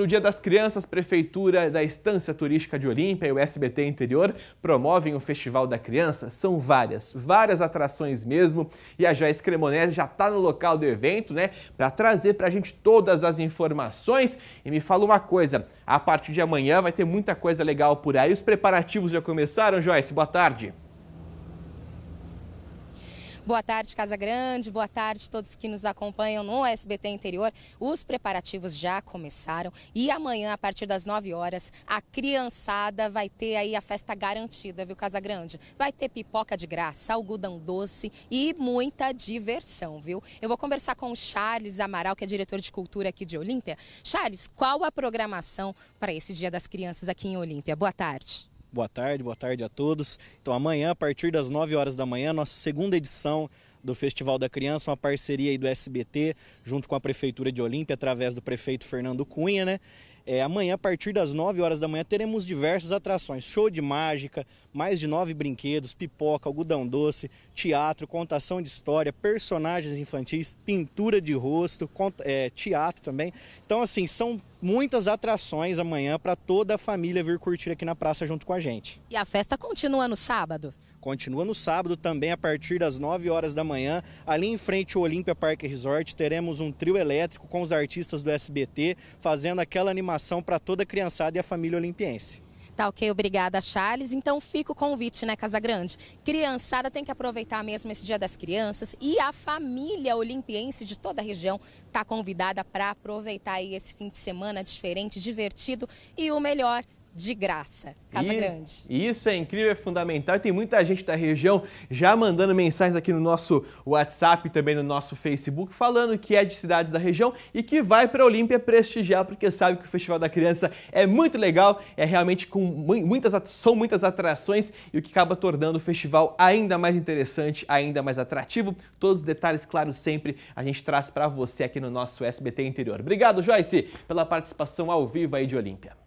No Dia das Crianças, Prefeitura da Estância Turística de Olímpia e o SBT Interior promovem o Festival da Criança. São várias, várias atrações mesmo. E a Joyce Cremonese já está no local do evento, né? Para trazer para a gente todas as informações. E me fala uma coisa, a partir de amanhã vai ter muita coisa legal por aí. Os preparativos já começaram, Joyce? Boa tarde. Boa tarde, Casa Grande. Boa tarde a todos que nos acompanham no SBT Interior. Os preparativos já começaram e amanhã, a partir das 9 horas, a criançada vai ter aí a festa garantida, viu, Casa Grande? Vai ter pipoca de graça, algodão doce e muita diversão, viu? Eu vou conversar com o Charles Amaral, que é diretor de cultura aqui de Olímpia. Charles, qual a programação para esse Dia das Crianças aqui em Olímpia? Boa tarde. Boa tarde, boa tarde a todos. Então, amanhã, a partir das 9 horas da manhã, nossa segunda edição do Festival da Criança, uma parceria do SBT, junto com a Prefeitura de Olímpia, através do prefeito Fernando Cunha, né? É, amanhã, a partir das 9 horas da manhã, teremos diversas atrações: show de mágica, mais de nove brinquedos, pipoca, algodão doce, teatro, contação de história, personagens infantis, pintura de rosto, é, teatro também. Então, assim, são muitas atrações amanhã para toda a família vir curtir aqui na praça junto com a gente. E a festa continua no sábado? Continua no sábado também a partir das 9 horas da manhã, ali em frente ao Olímpia Park Resort, teremos um trio elétrico com os artistas do SBT fazendo aquela animação para toda a criançada e a família olimpiense. Tá ok, obrigada, Charles. Então fica o convite, né, Casa Grande? Criançada tem que aproveitar mesmo esse Dia das Crianças e a família olimpiense de toda a região está convidada para aproveitar aí esse fim de semana diferente, divertido e o melhor de graça. Casa e, Grande. Isso é incrível, é fundamental. E tem muita gente da região já mandando mensagens aqui no nosso WhatsApp, também no nosso Facebook, falando que é de cidades da região e que vai para a Olímpia prestigiar, porque sabe que o Festival da Criança é muito legal, é realmente com muitas são muitas atrações e o que acaba tornando o festival ainda mais interessante, ainda mais atrativo. Todos os detalhes, claro, sempre a gente traz para você aqui no nosso SBT Interior. Obrigado, Joyce, pela participação ao vivo aí de Olímpia.